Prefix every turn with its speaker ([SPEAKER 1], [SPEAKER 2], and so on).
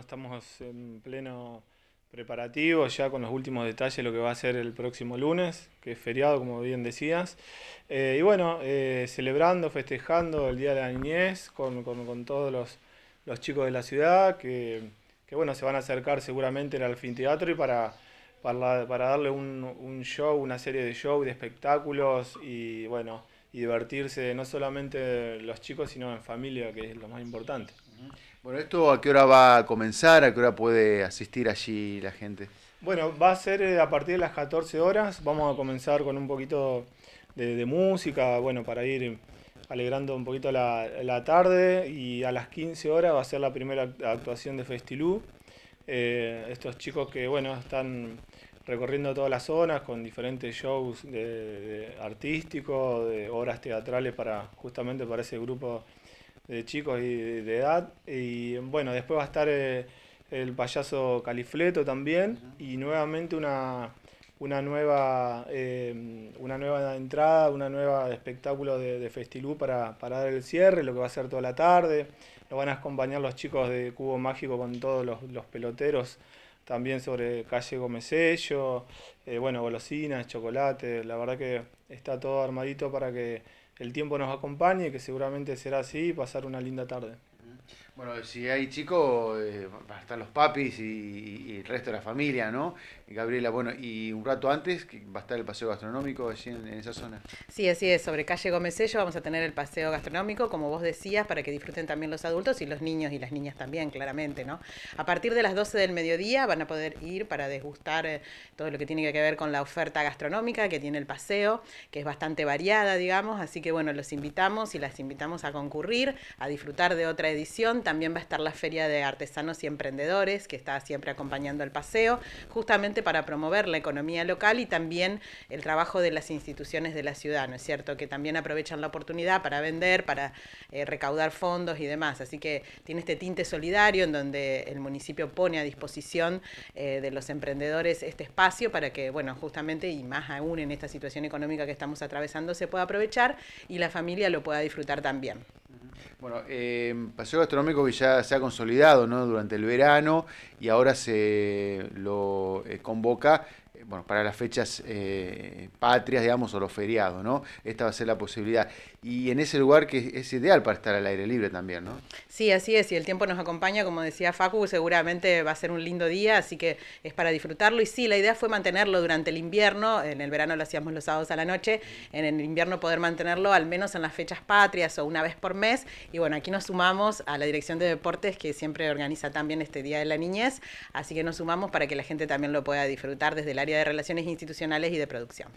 [SPEAKER 1] estamos en pleno preparativo, ya con los últimos detalles de lo que va a ser el próximo lunes, que es feriado, como bien decías. Eh, y bueno, eh, celebrando, festejando el Día de la Niñez con, con, todos los, los, chicos de la ciudad, que, que, bueno, se van a acercar seguramente al fin y para, para, para darle un, show, una serie de shows, de espectáculos y bueno, y divertirse no solamente los chicos, sino en familia, que es lo más importante.
[SPEAKER 2] Bueno, ¿esto a qué hora va a comenzar? ¿A qué hora puede asistir allí la gente?
[SPEAKER 1] Bueno, va a ser eh, a partir de las 14 horas. Vamos a comenzar con un poquito de, música, bueno, para ir alegrando un poquito la, tarde. Y a las 15 horas va a ser la primera actuación de Festilú. Eh, estos chicos que, bueno, están recorriendo todas las zonas con diferentes shows artísticos, de obras teatrales para justamente para ese grupo de chicos y de edad. Y bueno, después va a estar eh, el, payaso Califleto también. Y nuevamente una, una nueva, eh, una nueva entrada, una nueva espectáculo de, Festilú para, dar el cierre, lo que va a ser toda la tarde. lo van a acompañar los chicos de Cubo Mágico con todos los, peloteros también sobre calle Gomesello, eh, bueno, golosinas, chocolate, la verdad que está todo armadito para que el tiempo nos acompañe, que seguramente será así, y pasar una linda tarde.
[SPEAKER 2] Bueno, si hay chicos, a eh, estar los papis y, el resto de la familia, ¿no? Gabriela, bueno, y un rato antes que va a estar el paseo gastronómico en, esa zona.
[SPEAKER 3] Sí, así es, sobre calle Gómez Sello vamos a tener el paseo gastronómico, como vos decías, para que disfruten también los adultos y los niños y las niñas también, claramente, ¿no? A partir de las 12 del mediodía van a poder ir para degustar eh, todo lo que tiene que ver con la oferta gastronómica que tiene el paseo, que es bastante variada, digamos, así que bueno, los invitamos y las invitamos a concurrir, a disfrutar de otra edición también va a estar la Feria de Artesanos y Emprendedores, que está siempre acompañando el paseo, justamente para promover la economía local y también el trabajo de las instituciones de la ciudad, ¿no es cierto? Que también aprovechan la oportunidad para vender, para eh, recaudar fondos y demás. Así que tiene este tinte solidario en donde el municipio pone a disposición eh, de los emprendedores este espacio para que, bueno, justamente y más aún en esta situación económica que estamos atravesando, se pueda aprovechar y la familia lo pueda disfrutar también. Bueno, em,
[SPEAKER 2] Paseo Gastronómico que ya se ha consolidado ¿no? durante el verano y ahora se lo eh, convoca eh, bueno, para las fechas eh, patrias, digamos, o los feriados, ¿no? Esta va a ser la posibilidad. Y en ese lugar que es ideal para estar al aire libre también, ¿no?
[SPEAKER 3] Sí, así es, y el tiempo nos acompaña, como decía Facu, seguramente va a ser un lindo día, así que es para disfrutarlo. Y sí, la idea fue mantenerlo durante el invierno, en el verano lo hacíamos los sábados a la noche, en el invierno poder mantenerlo al menos en las fechas patrias o una vez por mes. Y bueno, aquí nos sumamos a la Dirección de Deportes que siempre organiza también este Día de la Niñez, así que nos sumamos para que la gente también lo pueda disfrutar desde la área de relaciones institucionales y de producción.